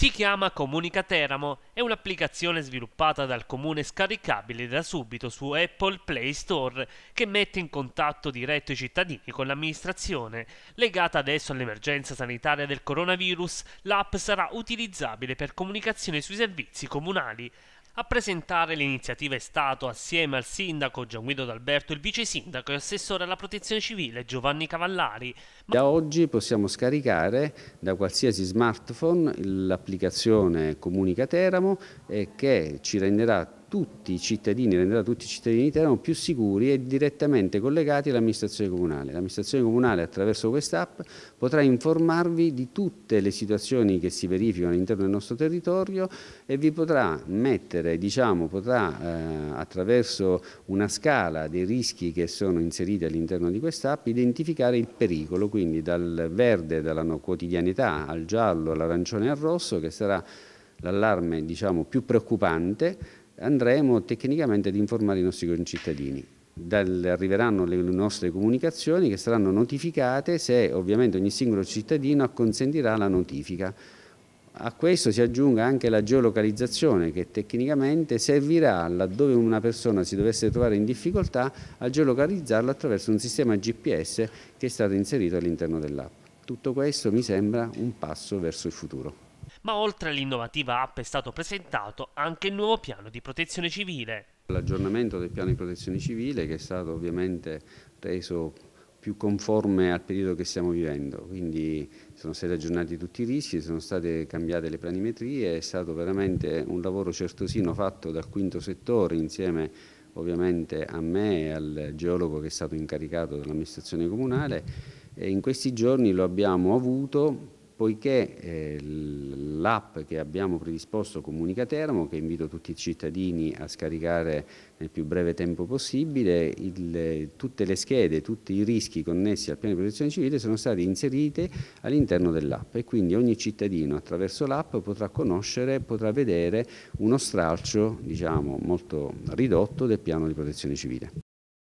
Si chiama Comunica Teramo, è un'applicazione sviluppata dal comune scaricabile da subito su Apple Play Store che mette in contatto diretto i cittadini con l'amministrazione. Legata adesso all'emergenza sanitaria del coronavirus, l'app sarà utilizzabile per comunicazione sui servizi comunali. A presentare l'iniziativa è stato, assieme al sindaco Gian Guido D'Alberto, il vice sindaco e assessore alla protezione civile Giovanni Cavallari. Ma... Da oggi possiamo scaricare da qualsiasi smartphone l'applicazione Comunica Teramo eh, che ci renderà tutti i cittadini, renderà tutti i cittadini di Teramo più sicuri e direttamente collegati all'amministrazione comunale. L'amministrazione comunale attraverso quest'app potrà informarvi di tutte le situazioni che si verificano all'interno del nostro territorio e vi potrà mettere, diciamo, potrà eh, attraverso una scala dei rischi che sono inseriti all'interno di quest'app identificare il pericolo, quindi dal verde, dalla quotidianità al giallo, all'arancione e al rosso che sarà l'allarme diciamo, più preoccupante andremo tecnicamente ad informare i nostri concittadini. Dal, arriveranno le nostre comunicazioni che saranno notificate se ovviamente ogni singolo cittadino acconsentirà la notifica. A questo si aggiunga anche la geolocalizzazione che tecnicamente servirà laddove una persona si dovesse trovare in difficoltà a geolocalizzarla attraverso un sistema GPS che è stato inserito all'interno dell'app. Tutto questo mi sembra un passo verso il futuro ma oltre all'innovativa app è stato presentato anche il nuovo piano di protezione civile. L'aggiornamento del piano di protezione civile che è stato ovviamente reso più conforme al periodo che stiamo vivendo, quindi sono stati aggiornati tutti i rischi, sono state cambiate le planimetrie, è stato veramente un lavoro certosino fatto dal quinto settore insieme ovviamente a me e al geologo che è stato incaricato dall'amministrazione comunale e in questi giorni lo abbiamo avuto poiché eh, l'app che abbiamo predisposto Comunica Teramo, che invito tutti i cittadini a scaricare nel più breve tempo possibile, il, tutte le schede, tutti i rischi connessi al piano di protezione civile sono stati inseriti all'interno dell'app e quindi ogni cittadino attraverso l'app potrà conoscere, potrà vedere uno stralcio diciamo, molto ridotto del piano di protezione civile.